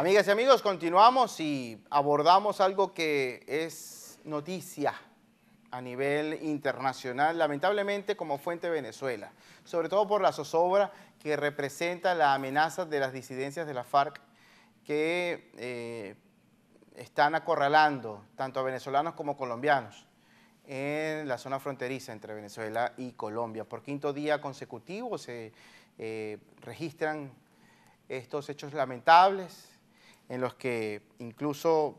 Amigas y amigos, continuamos y abordamos algo que es noticia a nivel internacional, lamentablemente como fuente Venezuela, sobre todo por la zozobra que representa la amenaza de las disidencias de la FARC que eh, están acorralando tanto a venezolanos como colombianos en la zona fronteriza entre Venezuela y Colombia. Por quinto día consecutivo se eh, registran estos hechos lamentables en los que incluso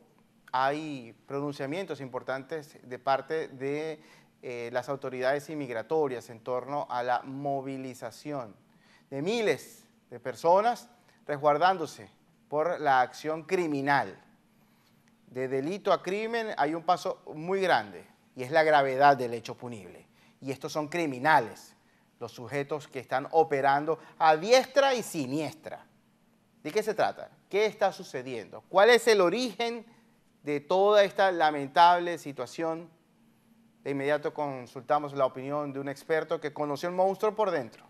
hay pronunciamientos importantes de parte de eh, las autoridades inmigratorias en torno a la movilización de miles de personas resguardándose por la acción criminal. De delito a crimen hay un paso muy grande y es la gravedad del hecho punible. Y estos son criminales, los sujetos que están operando a diestra y siniestra. ¿De qué se trata? ¿Qué está sucediendo? ¿Cuál es el origen de toda esta lamentable situación? De inmediato consultamos la opinión de un experto que conoció el monstruo por dentro,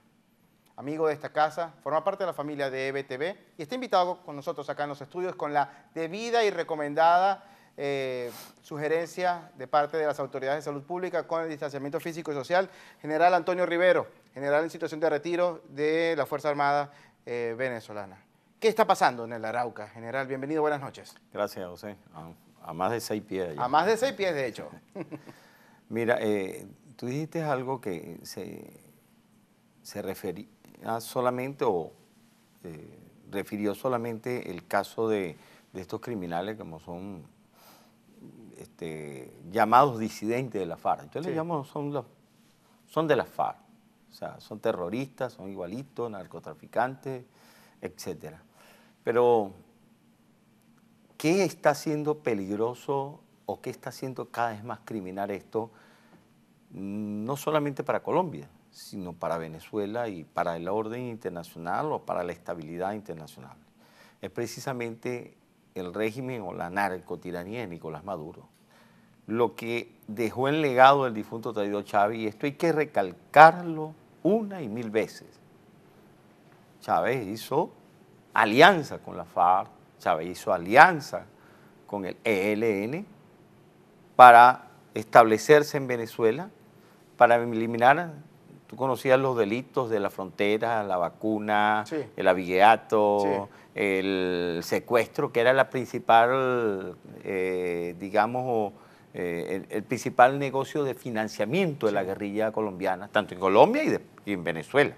amigo de esta casa, forma parte de la familia de EBTV y está invitado con nosotros acá en los estudios con la debida y recomendada eh, sugerencia de parte de las autoridades de salud pública con el distanciamiento físico y social, general Antonio Rivero, general en situación de retiro de la Fuerza Armada eh, venezolana. ¿Qué está pasando en el Arauca? General, bienvenido, buenas noches. Gracias, José. A, más de seis pies. A más de seis pies, de hecho. Mira, eh, tú dijiste algo que se, se refería solamente o eh, refirió solamente el caso de, estos criminales como son este, llamados disidentes de la FARC. Yo les llamo, son, los, son de la FARC. O sea, son terroristas, son igualitos, narcotraficantes, etcétera. Pero, ¿qué está siendo peligroso o qué está siendo cada vez más criminal esto? No solamente para Colombia, sino para Venezuela y para el orden internacional o para la estabilidad internacional. Es precisamente el régimen o la narcotiranía de Nicolás Maduro. Lo que dejó el legado del difunto traído Chávez, y esto hay que recalcarlo una y mil veces. Chávez hizo alianza con la FARC, Chávez hizo alianza con el ELN para establecerse en Venezuela, para eliminar, tú conocías los delitos de la frontera, la vacuna, el avigueato, el secuestro, que era la principal, eh, digamos, eh, el, principal negocio de financiamiento de la guerrilla colombiana, tanto en Colombia y en Venezuela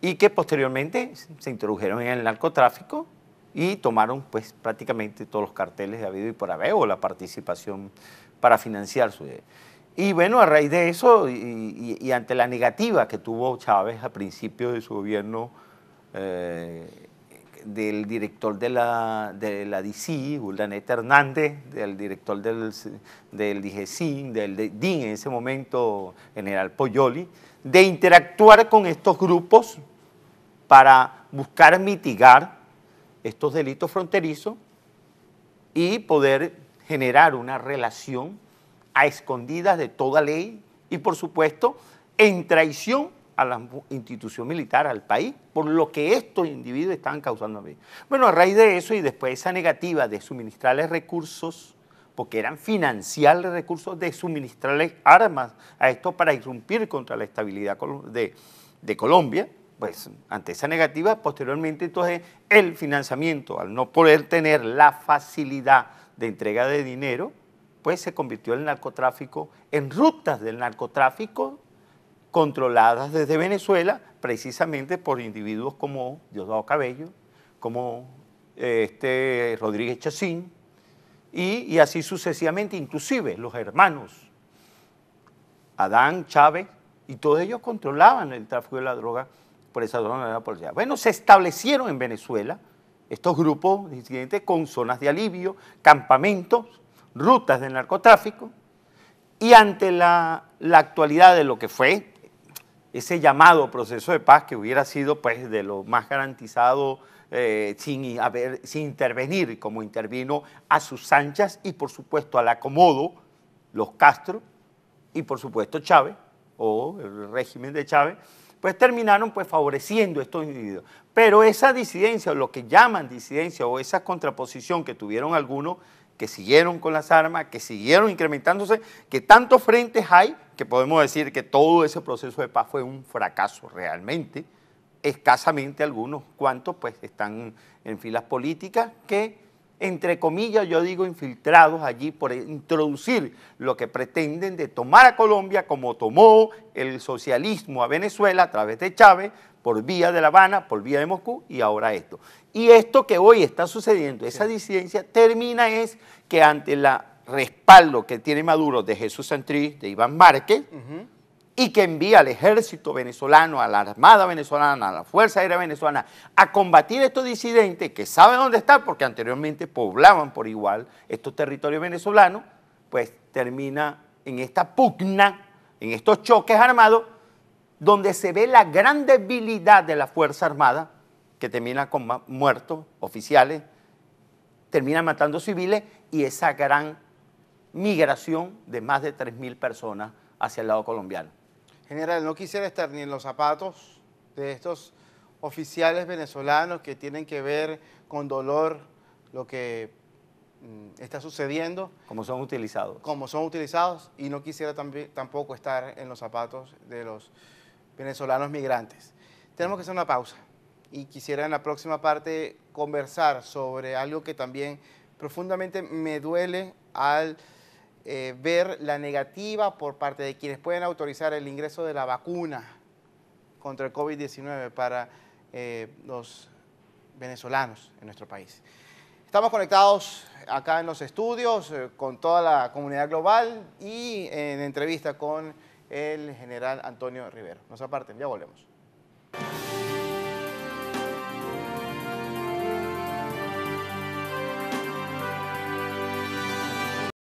y que posteriormente se introdujeron en el narcotráfico y tomaron pues prácticamente todos los carteles de habido y por haber o la participación para financiar su... Y bueno, a raíz de eso y, ante la negativa que tuvo Chávez a principio de su gobierno eh, del director de la, de la DC, Hernández, del director del, del DGCIN, del de DIN en ese momento, General Poyoli, de interactuar con estos grupos para buscar mitigar estos delitos fronterizos y poder generar una relación a escondidas de toda ley y, por supuesto, en traición a la institución militar, al país, por lo que estos individuos estaban causando a mí. Bueno, a raíz de eso y después esa negativa de suministrarles recursos, porque eran financiarles recursos, de suministrarles armas a esto para irrumpir contra la estabilidad de, de Colombia, pues ante esa negativa, posteriormente entonces el financiamiento, al no poder tener la facilidad de entrega de dinero, pues se convirtió el narcotráfico en rutas del narcotráfico controladas desde Venezuela precisamente por individuos como Diosdado Cabello, como eh, este, Rodríguez Chacín, y, así sucesivamente, inclusive los hermanos, Adán, Chávez, y todos ellos controlaban el tráfico de la droga por esa zona de la policía. Bueno, se establecieron en Venezuela estos grupos disidentes con zonas de alivio, campamentos, rutas de narcotráfico, y ante la actualidad de lo que fue ese llamado proceso de paz que hubiera sido pues de lo más garantizado eh, sin, haber, sin intervenir como intervino a sus anchas y por supuesto al acomodo los Castro y por supuesto Chávez o el régimen de Chávez, pues terminaron pues favoreciendo a estos individuos. Pero esa disidencia o lo que llaman disidencia o esa contraposición que tuvieron algunos que siguieron con las armas, que siguieron incrementándose, que tantos frentes hay que podemos decir que todo ese proceso de paz fue un fracaso realmente. Escasamente algunos cuantos pues están en filas políticas que, entre comillas, yo digo, infiltrados allí por introducir lo que pretenden de tomar a Colombia como tomó el socialismo a Venezuela a través de Chávez, por vía de La Habana, por vía de Moscú y ahora esto. Y esto que hoy está sucediendo, esa disidencia termina es que ante el respaldo que tiene Maduro de Jesús Santrich, de Iván Márquez, y que envía al ejército venezolano, a la Armada venezolana, a la Fuerza Aérea venezolana, a combatir estos disidentes que saben dónde están, porque anteriormente poblaban por igual estos territorios venezolanos, pues termina en esta pugna, en estos choques armados donde se ve la gran debilidad de la Fuerza Armada, que termina con muertos, oficiales, termina matando civiles y esa gran migración de más de 3.000 personas hacia el lado colombiano. General, no quisiera estar ni en los zapatos de estos oficiales venezolanos que tienen que ver con dolor lo que mm, está sucediendo. Como son utilizados. Como son utilizados y no quisiera tampoco estar en los zapatos de los venezolanos migrantes. Tenemos que hacer una pausa y quisiera en la próxima parte conversar sobre algo que también profundamente me duele al eh, ver la negativa por parte de quienes pueden autorizar el ingreso de la vacuna contra el COVID-19 para eh, los venezolanos en nuestro país. Estamos conectados acá en los estudios eh, con toda la comunidad global y en entrevista con el general Antonio Rivero. Nos aparten, ya volvemos.